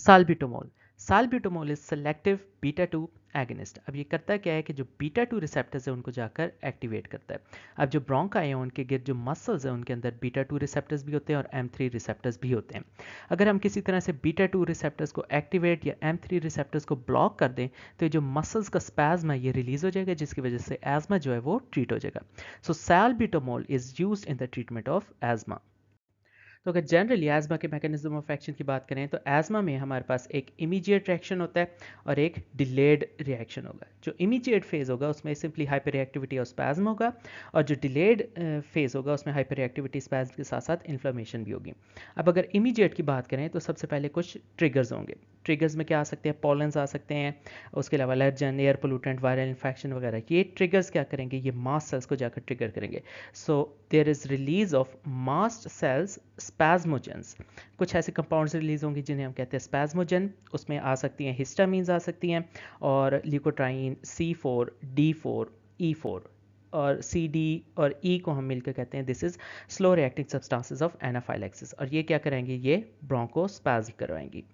सालब्यूटामोल salbutamol is selective beta two agonist अब ये करता क्या है कि जो बीटा टू रिसेप्टर्स है उनको जाकर एक्टिवेट करता है अब जो ब्रोंक आए हैं उनके गिर जो मसल्स हैं उनके अंदर बीटा टू रिसेप्टर्स भी होते हैं और एम थ्री रिसेप्टर्स भी होते हैं अगर हम किसी तरह से बीटा टू रिसेप्टर्स को एक्टिवेट या एम थ्री रिसेप्टर्स को ब्लॉक कर दें तो ये जो मसल्स का है ये रिलीज हो जाएगा जिसकी वजह से एजमा जो है वो ट्रीट हो जाएगा so salbutamol is use in the treatment of asthma तो अगर जनरली एजमा के मैकेनिज्म ऑफ एक्शन की बात करें तो एजमा में हमारे पास एक इमीजिएट रिएक्शन होता है और एक डिलेड रिएक्शन होगा जो इमीजिएट फेज़ होगा उसमें सिंपली हाइपर रिएक्टिविटी और स्पैज्म होगा और जो डिलेड फेज़ होगा उसमें हाइपर रिएक्टिविटी स्पैज्म के साथ साथ इन्फ्लामेशन भी होगी अब अगर इमीजिएट की बात करें तो सबसे पहले कुछ ट्रिगर्स होंगे ट्रिगर्स में क्या आ सकते हैं पॉलेंस आ सकते हैं उसके अलावा allergen air pollutant viral infection वगैरह ये ट्रिगर्स क्या करेंगे ये मास्ट सेल्स को जाकर ट्रिगर करेंगे so there is release of mast cells spasmogens कुछ ऐसे कंपाउंड्स रिलीज होंगे जिन्हें हम कहते हैं स्पैजमोजन उसमें आ सकती हैं हिस्टामीन्स आ सकती हैं और leukotriene C four D four E four और सी डी और ई e को हम मिलकर कहते हैं this is slow reacting substances of anaphylaxis और ये क्या करेंगी ये ब्रोंको स्पैज्म करवाएंगी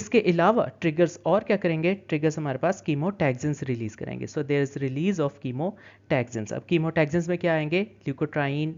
इसके अलावा ट्रिगर्स और क्या करेंगे ट्रिगर्स हमारे पास कीमोटैक्सिन्स रिलीज करेंगे so there is release of chemotaxins अब कीमोटैक्सिन्स में क्या आएंगे ल्यूकोट्राइन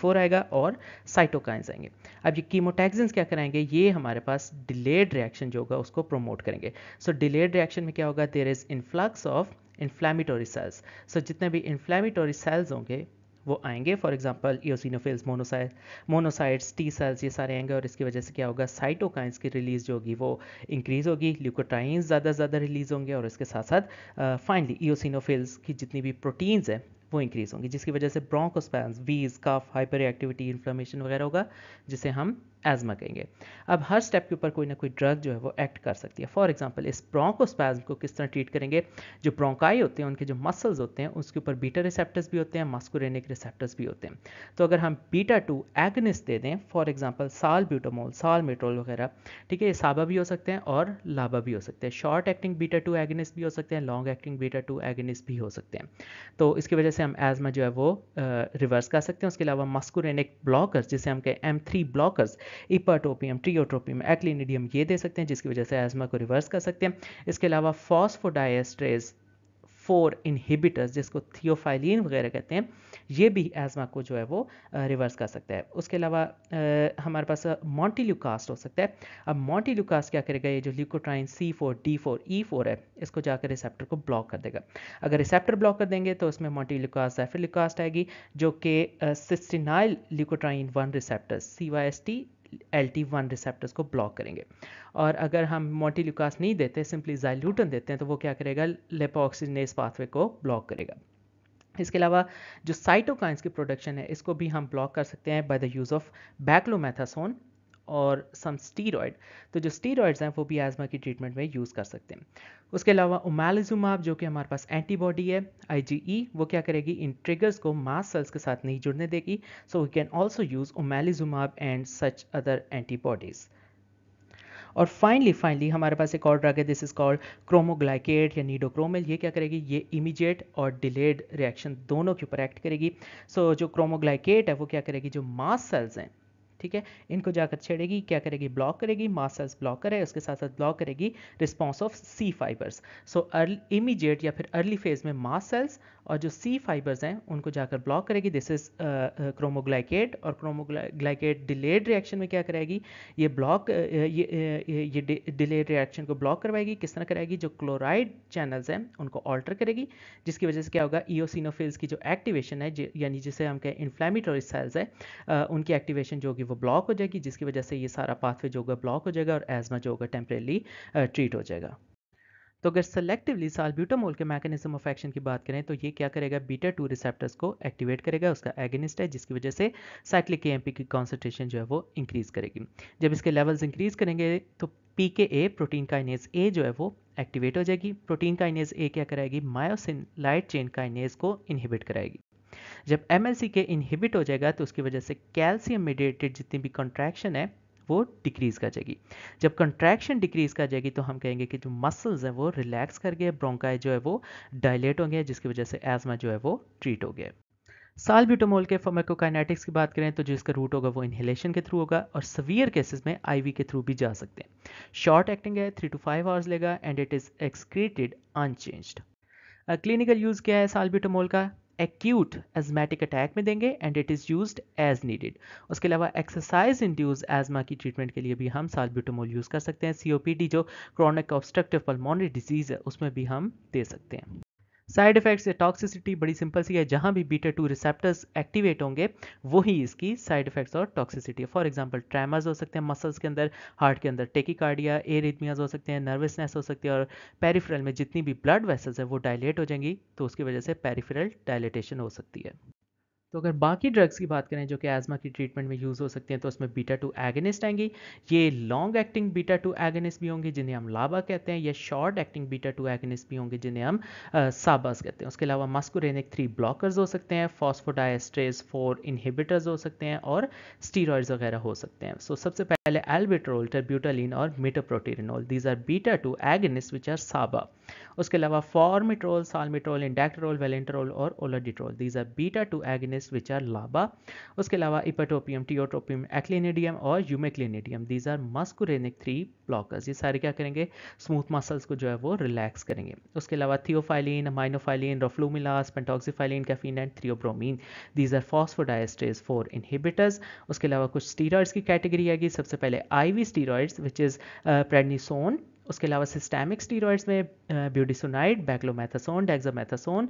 फोर आएगा और साइटोकाइंस आएंगे अब ये कीमोटैक्सिन्स क्या कराएंगे ये हमारे पास डिलेड रिएक्शन जो होगा उसको प्रमोट करेंगे सो डिलेड रिएक्शन में क्या होगा there is influx of inflammatory cells so जितने भी इन्फ्लामेटोरी सेल्स होंगे वो आएंगे for example eosinophils monocyte monocytes T cells ये सारे आएंगे और इसकी वजह से क्या होगा साइटोकाइंस की रिलीज जो होगी वो इंक्रीज होगी ल्यूकोटाइंस ज़्यादा से ज़्यादा रिलीज होंगे और इसके साथ साथ फाइनली ईसिनोफिल्स की जितनी भी प्रोटीन्स हैं वो इंक्रीज़ होंगी जिसकी वजह से ब्रोंकोस्पैन्स वीज कफ हाइपर एक्टिविटी इन्फ्लामेशन वगैरह होगा जिसे हम एजमा कहेंगे अब हर स्टेप के ऊपर कोई ना कोई ड्रग जो है वो एक्ट कर सकती है फॉर एग्जाम्पल इस ब्रोंकोस्पैज्म को किस तरह ट्रीट करेंगे जो ब्रोंकाई होते हैं उनके जो मसल्स होते हैं उसके ऊपर बीटा रिसेप्टर्स भी होते हैं मास्कुरेनिक रिसेप्टर्स भी होते हैं तो अगर हम बीटा टू एगनिस दे दें फॉर एग्जाम्पल साल ब्यूटामोल साल मेट्रोल वगैरह ठीक है ये साबा भी हो सकते हैं और लाबा भी हो सकते हैं short acting beta two agonist भी हो सकते हैं long acting beta two agonist भी हो सकते हैं तो इसकी वजह से हम एजमा जो है वो रिवर्स कर सकते हैं उसके अलावा मस्कुरेनिक ब्लॉकर्स जिसे हम कहें एम ब्लॉकर्स इपाटोपियम ट्रियोट्रोपियम एक्लिनिडियम ये दे सकते हैं जिसकी वजह से एजमा को रिवर्स कर सकते हैं इसके अलावा फॉस्फोडाइस्ट्रेज फोर इनहिबिटर्स जिसको थियोफाइलिन वगैरह कहते हैं ये भी एजमा को जो है वो रिवर्स कर सकता है उसके अलावा हमारे पास मॉन्टील्यूकास्ट हो सकता है अब मॉन्टील्यूकास्ट क्या करेगा ये जो leukotriene C four D four E four है इसको जाकर रिसेप्टर को ब्लॉक कर देगा अगर रिसेप्टर ब्लॉक कर देंगे तो उसमें मॉन्टील्यूकास्ट जैफिल्यूकास्ट आएगी जो कि cysteinyl leukotriene one receptor C Y S T L T one receptors को ब्लॉक करेंगे और अगर हम मोटिल्यूकास नहीं देते सिंपली जाइल्यूटन देते हैं तो वो क्या करेगा लेपोक्सीजनेस पाथवे को ब्लॉक करेगा इसके अलावा जो साइटोकाइंस की प्रोडक्शन है इसको भी हम ब्लॉक कर सकते हैं by the use of beclomethasone और सम स्टीरॉयड तो जो स्टीरॉयड्स हैं वो भी एजमा की ट्रीटमेंट में यूज़ कर सकते हैं उसके अलावा उमालिजुमाब जो कि हमारे पास एंटीबॉडी है आईजीई e, वो क्या करेगी इन ट्रिगर्स को मास सेल्स के साथ नहीं जुड़ने देगी so we can also use omalizumab and such other antibodies और फाइनली फाइनली हमारे पास एक और ड्रग है दिस इज कॉल्ड क्रोमोग्लाइकेट या नीडोक्रोमिल ये क्या करेगी ये इमीडिएट और डिलेड रिएक्शन दोनों के ऊपर एक्ट करेगी सो so, जो क्रोमोग्लाइकेट है वो क्या करेगी जो मास सेल्स हैं ठीक है इनको जाकर छेड़ेगी क्या करेगी ब्लॉक करेगी मास सेल्स ब्लॉक करे उसके साथ साथ ब्लॉक करेगी response of C fibres so early immediate या फिर अर्ली फेज में मास सेल्स और जो सी फाइबर्स हैं उनको जाकर ब्लॉक करेगी दिस इज क्रोमोग्लाइकेट और क्रोमोग्लाइकेट डिलेड रिएक्शन में क्या करेगी ये ब्लॉक ये ये डिलेड रिएक्शन को ब्लॉक करवाएगी किस तरह कराएगी जो क्लोराइड चैनल्स हैं उनको ऑल्टर करेगी जिसकी वजह से क्या होगा ईओसिनोफिल्स की जो एक्टिवेशन है यानी जिसे हम कहें इन्फ्लामेटरी सेल्स है उनकी एक्टिवेशन जो होगी वो ब्लॉक हो जाएगी जिसकी वजह से ये सारा पाथवे जो होगा ब्लॉक हो जाएगा और एजमा जो होगा टेम्परेली ट्रीट हो जाएगा तो अगर सेलेक्टिवली सालब्यूटामोल के मैकेनिज्म ऑफ एक्शन की बात करें तो ये क्या करेगा बीटा टू रिसेप्टर्स को एक्टिवेट करेगा उसका एगेनिस्ट है जिसकी वजह से साइक्लिक ए की कॉन्सेंट्रेशन जो है वो इंक्रीज़ करेगी जब इसके लेवल्स इंक्रीज़ करेंगे तो पी के ए प्रोटीन काइनेज ए जो है वो एक्टिवेट हो जाएगी प्रोटीन काइनेज ए क्या कराएगी मायोसिन लाइट चेन काइनेज को इनहिबिट कराएगी जब एम के इनहिबिट हो जाएगा तो उसकी वजह से कैल्शियम मीडिएटेड जितनी भी कॉन्ट्रैक्शन है वो डिक्रीज़ कर जाएगी जब कंट्रैक्शन डिक्रीज़ कर जाएगी तो हम कहेंगे कि जो मसल्स हैं वो रिलैक्स कर गए ब्रोंकाई जो है वो डायलेट हो गया जिसकी वजह से एजमा जो है वो ट्रीट हो गया साल ब्यूटोमोल के फोमेकोकाइनेटिक्स की बात करें तो जिसका रूट होगा वो इनहेलेशन के थ्रू होगा और सवियर केसेस में आईवी के थ्रू भी जा सकते हैं शॉर्ट एक्टिंग है थ्री टू फाइव आवर्स लेगा and it is excreted unchanged clinical use क्या है सालब्यूटामोल का एक्यूट एजमेटिक अटैक में देंगे and it is use as needed उसके अलावा एक्सरसाइज इंड्यूज एजमा की ट्रीटमेंट के लिए भी हम सालब्यूटामोल यूज़ कर सकते हैं सीओपीडी जो क्रॉनिक ऑब्स्ट्रक्टिव पल्मोनरी डिजीज़ है उसमें भी हम दे सकते हैं साइड इफेक्ट्स या टॉक्सिसिटी बड़ी सिंपल सी है जहां भी बीटा टू रिसेप्टर्स एक्टिवेट होंगे वही इसकी साइड इफेक्ट्स और टॉक्सिसिटी फॉर एग्जाम्पल ट्रैमर्स हो सकते हैं मसल्स के अंदर हार्ट के अंदर टेकिकार्डिया एरिथमियाज हो सकते हैं नर्वसनेस हो सकती है और पेरीफ्रल में जितनी भी ब्लड वेसल्स है वो डायलेट हो जाएंगी तो उसकी वजह से पेरीफ्रल डायलेटेशन हो सकती है तो अगर बाकी ड्रग्स की बात करें जो कि एजमा की ट्रीटमेंट में यूज़ हो सकते हैं तो उसमें बीटा टू एगनिस्ट आएंगी ये long acting beta two agonist भी होंगे जिन्हें हम लाबा कहते हैं या short acting beta two agonist भी होंगे जिन्हें हम साबास कहते हैं उसके अलावा मस्कुरेनिक थ्री ब्लॉकर्स हो सकते हैं फॉस्फोडाइस्ट्रेज फोर इनहिबिटर्स हो सकते हैं और स्टीरॉयड्स वगैरह हो सकते हैं सो so, सबसे पहले एल्बिट्रोल टर्ब्यूटालिन और metaproterenol these are beta two agonist which are SABA उसके अलावा फॉर्मिट्रोल सालमिट्रोल इंडेक्ट्रोल वेलेंट्रोल और olodaterol these are beta two agonist which are LABA उसके अलावा इपाटोपियम टीओटोपियम एक्लिनिडियम और umeclidinium these are muscarinic three blockers ये सारे क्या करेंगे स्मूथ मसल्स को जो है वो रिलैक्स करेंगे उसके अलावा theophylline aminophylline roflumilast pentoxifylline caffeine and theobromine these are phosphodiesterase four inhibitors उसके अलावा कुछ स्टीरॉइड्स की कैटेगरी आएगी सबसे पहले IV steroids which is prednisone उसके अलावा सिस्टेमिक स्टीरॉयड्स में budesonide beclomethasone dexamethasone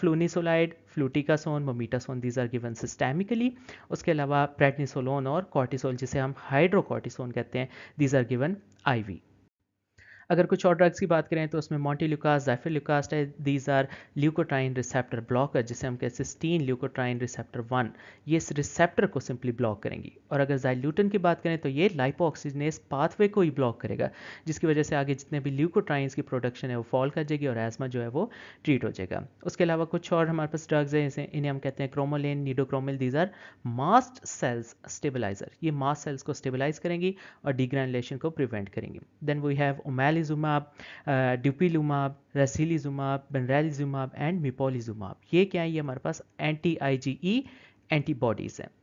flunisolide fluticasone mometasone these are given systemically उसके अलावा प्रेटनिसोलोन और कॉर्टिसोल जिसे हम हाइड्रोकॉर्टिसोन कहते हैं दीज आर गिवन आईवी अगर कुछ और ड्रग्स की बात करें तो उसमें मोन्टी ल्यूकास जाइफिल्यूकास्ट है these are leukotriene receptor blocker जिसे हम कहते हैं सिस्टीन ल्यूकोट्राइन रिसेप्टर वन ये इस रिसेप्टर को सिंपली ब्लॉक करेंगी और अगर जाइल्यूटन की बात करें तो ये लाइपो ऑक्सीजनेस पाथवे को ही ब्लॉक करेगा जिसकी वजह से आगे जितने भी ल्यूकोट्राइन्स की प्रोडक्शन है वो फॉल कर जाएगी और एजमा जो है वो ट्रीट हो जाएगा उसके अलावा कुछ और हमारे पास ड्रग्स हैं जैसे इन्हें हम कहते हैं cromolyn nedocromil these are mast cells stabiliser ये मास्ट सेल्स को स्टेबलाइज करेंगी और डिग्रेनुलेशन को प्रिवेंट करेंगी then we have omalizumab dupilumab reslizumab benralizumab and mepolizumab ये क्या है ये हमारे पास एंटी आई जी ई एंटीबॉडीज़ हैं